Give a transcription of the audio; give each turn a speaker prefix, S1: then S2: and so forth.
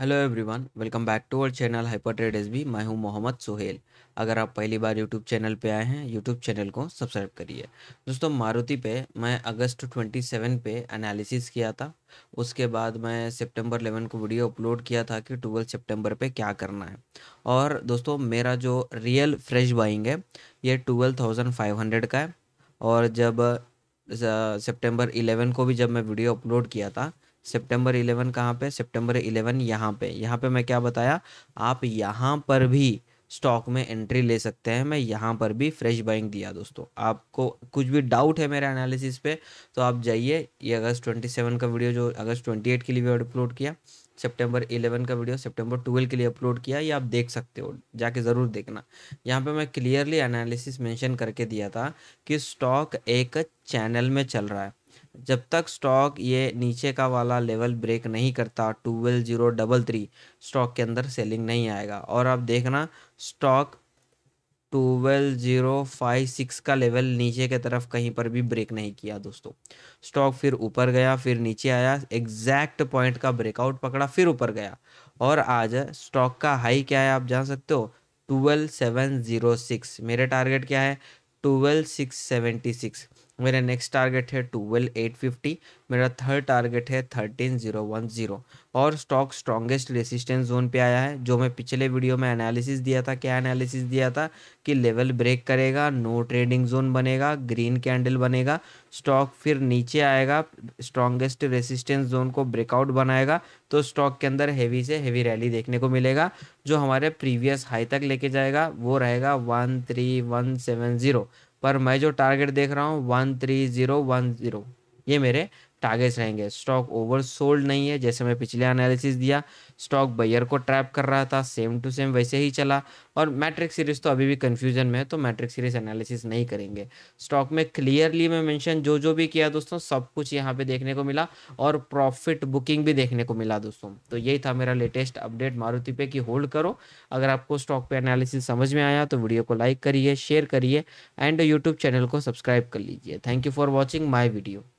S1: hello everyone welcome back to our channel hyper trade S B मैं हूँ मोहम्मद सोहेल अगर आप पहली बार यूट्यूब चैनल पे आए हैं यूट्यूब चैनल को सब्सक्राइब करिए दोस्तों मारुति पे मैं अगस्त 27 पे एनालिसिस किया था उसके बाद मैं सितंबर 11 को वीडियो अपलोड किया था कि ट्वेल्व सितंबर पे क्या करना है और दोस्तों मेरा जो रियल फ्रेश बाइंग है ये ट्वेल्व का है और जब सेप्टेम्बर इलेवन को भी जब मैं वीडियो अपलोड किया था सितंबर 11 कहाँ पे सितंबर 11 यहाँ पे यहाँ पे मैं क्या बताया आप यहाँ पर भी स्टॉक में एंट्री ले सकते हैं मैं यहाँ पर भी फ्रेश बाइंग दिया दोस्तों आपको कुछ भी डाउट है मेरे एनालिसिस पे तो आप जाइए ये अगस्त 27 का वीडियो जो अगस्त 28 के लिए अपलोड किया सितंबर 11 का वीडियो सितंबर 12 के लिए अपलोड किया ये आप देख सकते हो जाके ज़रूर देखना यहाँ पे मैं क्लियरली एनालिसिस मेंशन करके दिया था कि स्टॉक एक चैनल में चल रहा है जब तक स्टॉक ये नीचे का वाला लेवल ब्रेक नहीं करता twelve zero double three stock के अंदर सेलिंग नहीं आएगा और आप देखना stock twelve zero five six का लेवल नीचे के तरफ कहीं पर भी ब्रेक नहीं किया दोस्तों स्टॉक फिर ऊपर गया फिर नीचे आया एग्जैक्ट पॉइंट का ब्रेकआउट पकड़ा फिर ऊपर गया और आज स्टॉक का हाई क्या है आप जान सकते हो ट्वेल्व सेवन जीरो सिक्स मेरे टारगेट क्या है ट्वेल्व सिक्स सेवेंटी सिक्स मेरा नेक्स्ट टारगेट है ट्वेल्व एट फिफ्टी मेरा थर्ड टारगेट है थर्टीन जीरो वन जीरो और स्टॉक स्ट्रॉन्गेस्ट रेसिस्टेंस जोन पे आया है जो मैं पिछले वीडियो में एनालिसिस दिया था क्या एनालिसिस दिया था कि लेवल ब्रेक करेगा नो ट्रेडिंग जोन बनेगा ग्रीन कैंडल बनेगा स्टॉक फिर नीचे आएगा स्ट्रॉन्गेस्ट रेसिस्टेंस जोन को ब्रेकआउट बनाएगा तो स्टॉक के अंदर हैवी से हैवी रैली देखने को मिलेगा जो हमारे प्रीवियस हाई तक लेके जाएगा वो रहेगा one three one seven zero पर मैं जो टारगेट देख रहा हूँ one three zero one zero ये मेरे टारगेट्स रहेंगे स्टॉक ओवर सोल्ड नहीं है जैसे मैं पिछले एनालिसिस दिया स्टॉक बैयर को ट्रैप कर रहा था सेम टू सेम वैसे ही चला और मैट्रिक सीरीज तो अभी भी कंफ्यूजन में है तो मैट्रिक सीरीज एनालिसिस नहीं करेंगे स्टॉक में क्लियरली मैं मेंशन जो जो भी किया दोस्तों सब कुछ यहाँ पे देखने को मिला और प्रॉफिट बुकिंग भी देखने को मिला दोस्तों तो यही था मेरा लेटेस्ट अपडेट मारुति पे की होल्ड करो अगर आपको स्टॉक पे एनालिसिस समझ में आया तो वीडियो को लाइक करिए शेयर करिए एंड यूट्यूब चैनल को सब्सक्राइब कर लीजिए thank you for watching my video